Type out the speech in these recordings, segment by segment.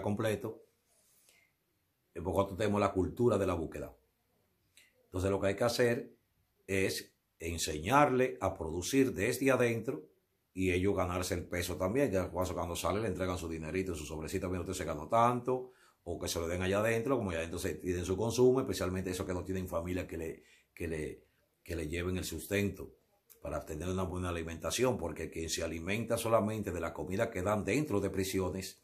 completo, porque nosotros tenemos la cultura de la búsqueda. Entonces lo que hay que hacer es enseñarle a producir desde adentro y ellos ganarse el peso también. Ya cuando sale le entregan su dinerito, su sobrecita, mira usted se ganó tanto, o que se lo den allá adentro, como ya adentro se tienen su consumo, especialmente esos que no tienen familia que le, que le, que le lleven el sustento para obtener una buena alimentación, porque quien se alimenta solamente de la comida que dan dentro de prisiones,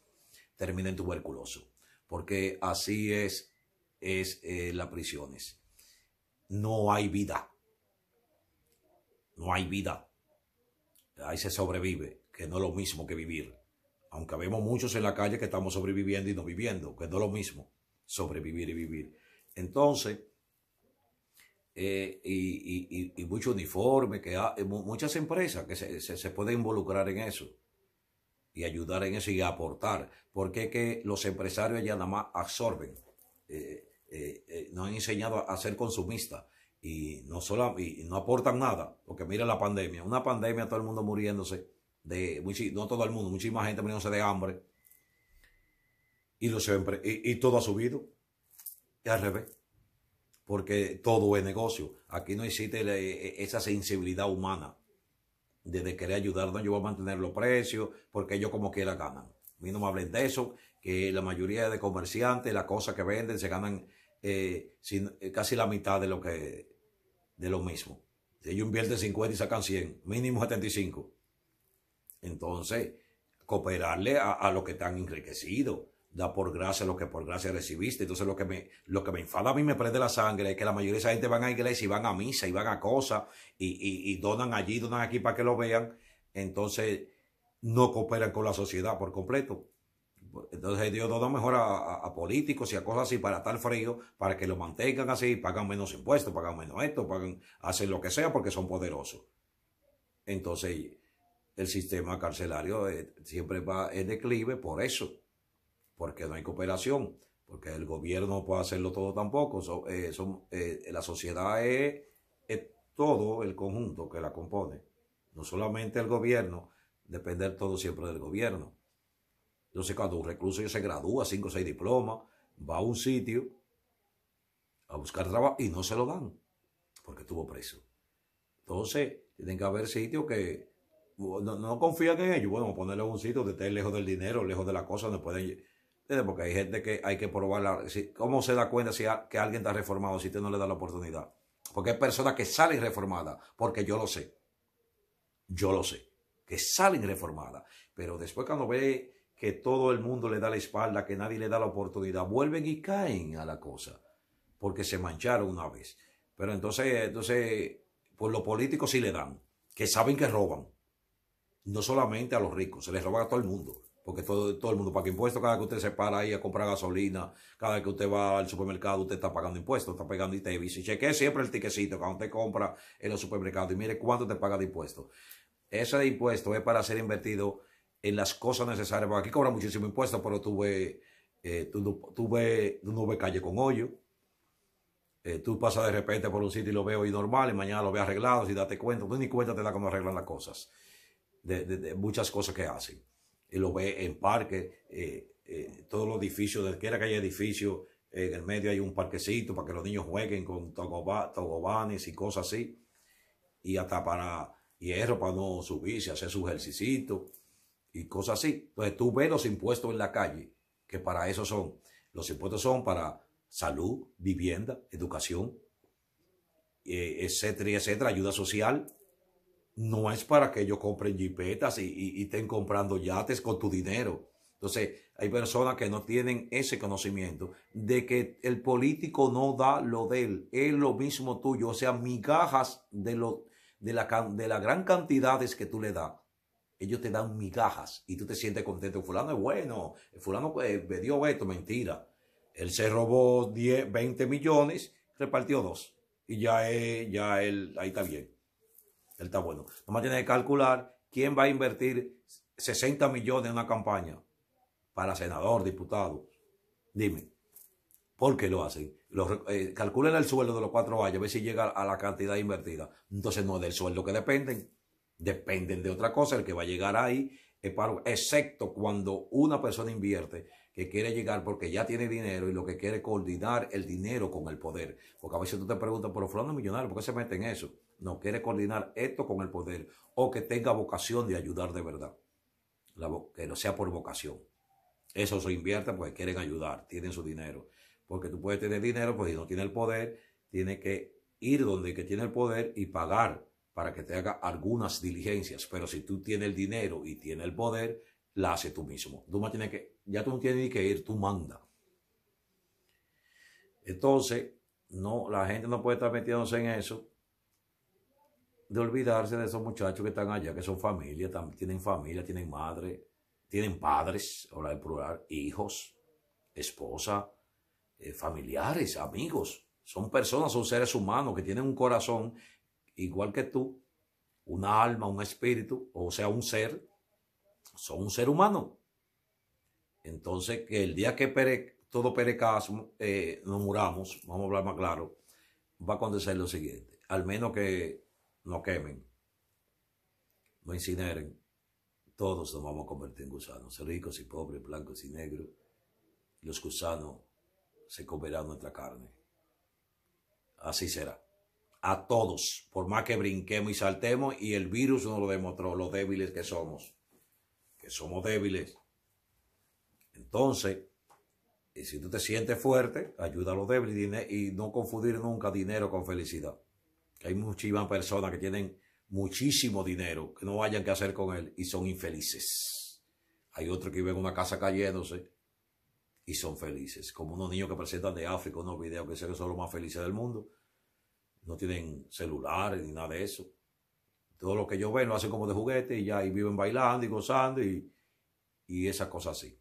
termina en tuberculoso, porque así es, es eh, las prisiones. No hay vida. No hay vida. Ahí se sobrevive, que no es lo mismo que vivir. Aunque vemos muchos en la calle que estamos sobreviviendo y no viviendo, que no es lo mismo sobrevivir y vivir. Entonces, eh, y, y, y, mucho uniforme, que hay, muchas empresas que se pueden involucrar en eso y ayudar en eso y aportar. Porque es que los empresarios ya nada más absorben. Eh, eh, eh nos han enseñado a, ser consumistas y no, solo, no aportan nada. Porque mira la pandemia. Una pandemia, todo el mundo muriéndose. De, no todo el mundo, muchísima gente muriéndose de hambre. Y, los, y todo ha subido. Y al revés. Porque todo es negocio. Aquí no existe e, e, esa sensibilidad humana de, querer querer ayudarnos, yo voy a mantener los precios, porque ellos como quiera ganan. A mí no me hablen de eso, que la mayoría de comerciantes, las cosas que venden, se ganan eh, eh, casi la mitad de lo que de lo mismo. Si ellos invierten 50 y sacan 100, mínimo 75. Entonces, cooperarle a, a los que están enriquecidos, da por gracia lo que por gracia recibiste. Entonces lo que me, lo que me enfada a mí me prende la sangre es que la mayoría de esa gente van a iglesia y van a misa y van a cosas y, donan allí, donan aquí para que lo vean. Entonces no cooperan con la sociedad por completo. Entonces Dios dona mejor a, políticos y a cosas así para estar frío, para que lo mantengan así, pagan menos impuestos, pagan menos esto, pagan, hacen lo que sea porque son poderosos. Entonces el sistema carcelario eh, siempre va en declive por eso porque no hay cooperación, porque el gobierno no puede hacerlo todo tampoco. Eh, eh, la sociedad es, todo el conjunto que la compone, no solamente el gobierno, depender todo siempre del gobierno. Entonces, cuando un recluso se gradúa, cinco o seis diplomas, va a un sitio a buscar trabajo y no se lo dan porque estuvo preso. Entonces, tienen que haber sitios que no, confían en ellos. Bueno, ponerle un sitio de estar lejos del dinero, lejos de la cosa, donde pueden porque hay gente que hay que probarla. cómo se da cuenta si que alguien está reformado si usted no le da la oportunidad. Porque hay personas que salen reformadas, porque yo lo sé. Yo lo sé, que salen reformadas. Pero después cuando ve que todo el mundo le da la espalda, que nadie le da la oportunidad, vuelven y caen a la cosa, porque se mancharon una vez. Pero entonces, entonces, pues los políticos sí le dan, que saben que roban. No solamente a los ricos, se les roba a todo el mundo porque todo, todo el mundo paga impuestos. Cada vez que usted se para ahí a comprar gasolina, cada vez que usted va al supermercado, usted está pagando impuestos, está pagando ITV. y chequee siempre el tiquecito cuando usted compra en los supermercados y mire cuánto te paga de impuestos. Ese impuesto es para ser invertido en las cosas necesarias. Porque aquí cobran muchísimo impuesto, pero tú ves, eh, no ves calle con hoyo. Eh, tú pasas de repente por un sitio y lo veo y normal, y mañana lo ve arreglado, si date cuenta, tú ni cuenta te da cómo arreglan las cosas, de muchas cosas que hacen lo ve en parques, eh, eh, todos los edificios, de cualquier que haya edificios, eh, en el medio hay un parquecito para que los niños jueguen con togobanes y cosas así. Y hasta para hierro, para no subirse, hacer sus ejercicios y cosas así. Entonces tú ves los impuestos en la calle, que para eso son. Los impuestos son para salud, vivienda, educación, etcétera, etcétera, ayuda social no es para que ellos compren jipetas y, estén comprando yates con tu dinero. Entonces, hay personas que no tienen ese conocimiento de que el político no da lo de él, es lo mismo tuyo, o sea, migajas de, lo, de, la, de gran cantidades que tú le das. Ellos te dan migajas y tú te sientes contento. Fulano es bueno, fulano pues, me dio esto, mentira. Él se robó 10, 20 millones, repartió dos. Y ya, ya él, ahí está bien. Él está bueno. Nomás tiene que calcular quién va a invertir 60 millones en una campaña para senador, diputado. Dime, ¿por qué lo hacen? Eh, calculen el sueldo de los cuatro años, a ver si llega a la cantidad invertida. Entonces no es del sueldo que dependen, dependen de otra cosa, el que va a llegar ahí, es excepto cuando una persona invierte que quiere llegar porque ya tiene dinero y lo que quiere es coordinar el dinero con el poder. Porque a veces tú te preguntas, pero fulano millonario, ¿por qué se mete en eso? No, quiere coordinar esto con el poder o que tenga vocación de ayudar de verdad. que no sea por vocación. Eso se invierte porque quieren ayudar, tienen su dinero. Porque tú puedes tener dinero, pues si no tiene el poder, tiene que ir donde que tiene el poder y pagar para que te haga algunas diligencias. Pero si tú tienes el dinero y tienes el poder, la haces tú mismo. que, ya tú no tienes ni que ir, tú manda. Entonces, no, la gente no puede estar metiéndose en eso de olvidarse de esos muchachos que están allá, que son familia, tienen familia, tienen madre, tienen padres, ahora de plural, hijos, esposa, eh, familiares, amigos. Son personas, son seres humanos que tienen un corazón igual que tú, una alma, un espíritu, o sea, un ser son un ser humano. Entonces, que el día que pere, todo perecas eh, nos muramos, vamos a hablar más claro, va a acontecer lo siguiente. Al menos que nos quemen, no incineren, todos nos vamos a convertir en gusanos, ricos y pobres, blancos y negros. Los gusanos se comerán nuestra carne. Así será. A todos, por más que brinquemos y saltemos, y el virus nos lo demostró, lo débiles que somos somos débiles. Entonces, si tú te sientes fuerte, ayuda a los débiles y no confundir nunca dinero con felicidad. hay muchísimas personas que tienen muchísimo dinero, que no hayan que hacer con él y son infelices. Hay otros que en una casa cayéndose y son felices. Como unos niños que presentan de África unos videos que dicen que son los más felices del mundo. No tienen celulares ni nada de eso todo lo que yo ven lo hacen como de juguete y ya y viven bailando y gozando y, y esas cosas así.